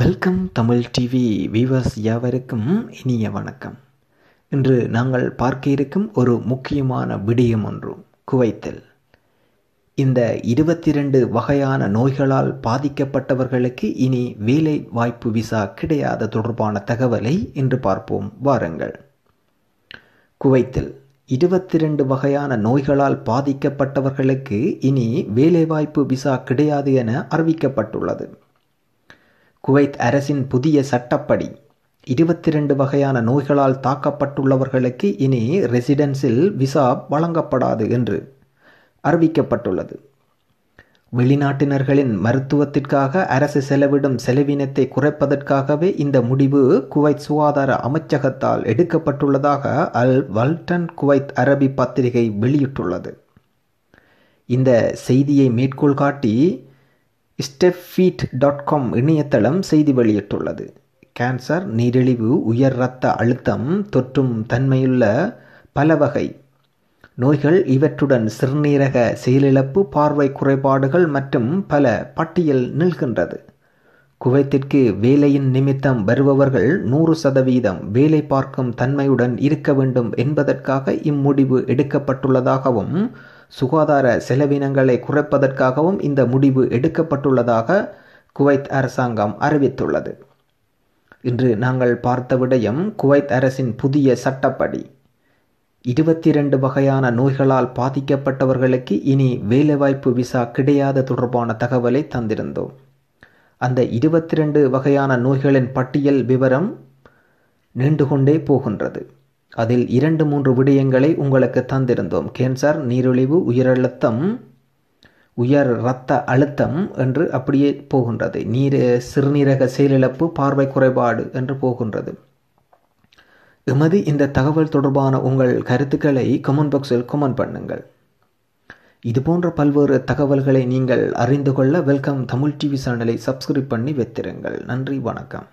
welcome Tamil TV viewers யாவருக்கும் இனிய வணக்கம் இன்று நாங்கள் பார்க்க இருக்கும் ஒரு முக்கியமான விடயம் ஒன்று குவைத்தில் இந்த இருபத்தி ரெண்டு வகையான நோய்களால் பாதிக்கப்பட்டவர்களுக்கு இனி வேலை வாய்ப்பு விசா கிடையாது தொடர்பான தகவலை இன்று பார்ப்போம் வாருங்கள் குவைத்தில் இருபத்தி ரெண்டு வகையான நோய்களால் பாதிக்கப்பட்டவர்களுக்கு இனி வேலைவாய்ப்பு விசா கிடையாது என அறிவிக்கப்பட்டுள்ளது குவைத் அரசின் புதிய சட்டப்படி இருபத்தி ரெண்டு வகையான நோய்களால் தாக்கப்பட்டுள்ளவர்களுக்கு இனி ரெசிடென்ஸில் விசா வழங்கப்படாது என்று அறிவிக்கப்பட்டுள்ளது வெளிநாட்டினர்களின் மருத்துவத்திற்காக அரசு செலவிடும் செலவினத்தை குறைப்பதற்காகவே இந்த முடிவு குவைத் சுகாதார அமைச்சகத்தால் எடுக்கப்பட்டுள்ளதாக அல் வல்டன் குவைத் அரபி பத்திரிகை வெளியிட்டுள்ளது இந்த செய்தியை மேற்கோள் காட்டி ஸ்டெப்ஃபீட் டாட் காம் இணையதளம் செய்தி வெளியிட்டுள்ளது கேன்சர் நீரிழிவு உயர் இரத்த அழுத்தம் தொற்றும் தன்மையுள்ள பல வகை நோய்கள் இவற்றுடன் சிறுநீரக செயலிழப்பு பார்வை குறைபாடுகள் மற்றும் பல பட்டியல் நிற்கின்றது குவைத்திற்கு வேலையின் நிமித்தம் வருபவர்கள் நூறு சதவீதம் வேலை பார்க்கும் தன்மையுடன் இருக்க வேண்டும் என்பதற்காக இம்முடிவு எடுக்கப்பட்டுள்ளதாகவும் சுகாதார செலவினங்களை குறைப்பதற்காகவும் இந்த முடிவு எடுக்கப்பட்டுள்ளதாக குவைத் அரசாங்கம் அறிவித்துள்ளது இன்று நாங்கள் பார்த்த விடயம் குவைத் அரசின் புதிய சட்டப்படி இருபத்தி இரண்டு வகையான நோய்களால் பாதிக்கப்பட்டவர்களுக்கு இனி வேலைவாய்ப்பு விசா கிடையாது தொடர்பான தகவலை தந்திருந்தோம் அந்த இருபத்தி ரெண்டு வகையான நோய்களின் பட்டியல் விவரம் நீண்டு கொண்டே போகின்றது அதில் இரண்டு மூன்று விடயங்களை உங்களுக்கு தந்திருந்தோம் கேன்சர் நீரிழிவு உயரழுத்தம் உயர் இரத்த அழுத்தம் என்று அப்படியே போகின்றது நீர் சிறுநீரக செயலிழப்பு பார்வை குறைபாடு என்று போகின்றது எமது இந்த தகவல் தொடர்பான உங்கள் கருத்துக்களை கமெண்ட் பாக்ஸில் கமெண்ட் பண்ணுங்கள் இதுபோன்ற பல்வேறு தகவல்களை நீங்கள் அறிந்து கொள்ள வெல்கம் தமிழ் டிவி சேனலை சப்ஸ்கிரைப் பண்ணி வைத்திருங்கள் நன்றி வணக்கம்